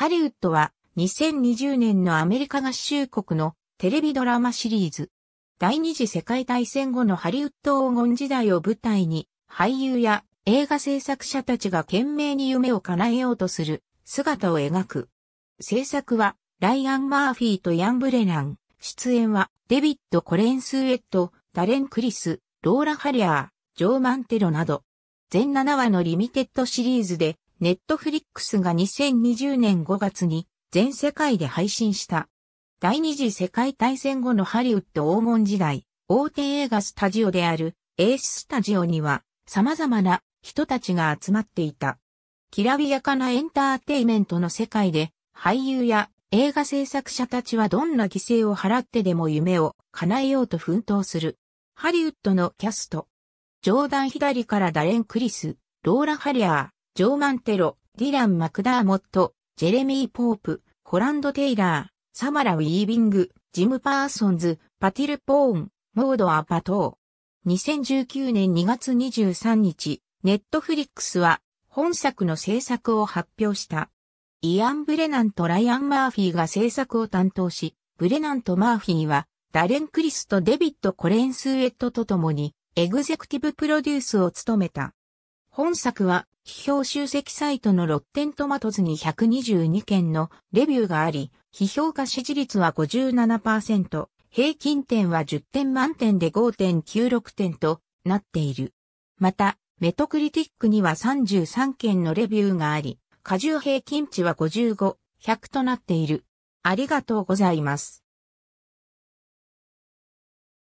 ハリウッドは2020年のアメリカ合衆国のテレビドラマシリーズ。第二次世界大戦後のハリウッド黄金時代を舞台に俳優や映画制作者たちが懸命に夢を叶えようとする姿を描く。制作はライアン・マーフィーとヤン・ブレナン。出演はデビッド・コレンスウェット、ダレン・クリス、ローラ・ハリアー、ジョー・マンテロなど。全7話のリミテッドシリーズでネットフリックスが2020年5月に全世界で配信した。第二次世界大戦後のハリウッド黄金時代、大手映画スタジオであるエーススタジオには様々な人たちが集まっていた。きらびやかなエンターテイメントの世界で俳優や映画制作者たちはどんな犠牲を払ってでも夢を叶えようと奮闘する。ハリウッドのキャスト。上段左からダレン・クリス、ローラ・ハリアー、ジョーマンテロ、ディラン・マクダーモット、ジェレミー・ポープ、コランド・テイラー、サマラ・ウィービング、ジム・パーソンズ、パティル・ポーン、モード・ア・パトー。2019年2月23日、ネットフリックスは本作の制作を発表した。イアン・ブレナンとライアン・マーフィーが制作を担当し、ブレナンとマーフィーはダレン・クリスとデビッド・コレン・スウェットと共にエグゼクティブプロデュースを務めた。本作は批評集積サイトのロッテントマトズに122件のレビューがあり、批評家支持率は57%、平均点は10点満点で5.96点となっている。また、メトクリティックには33件のレビューがあり、過重平均値は55、100となっている。ありがとうございます。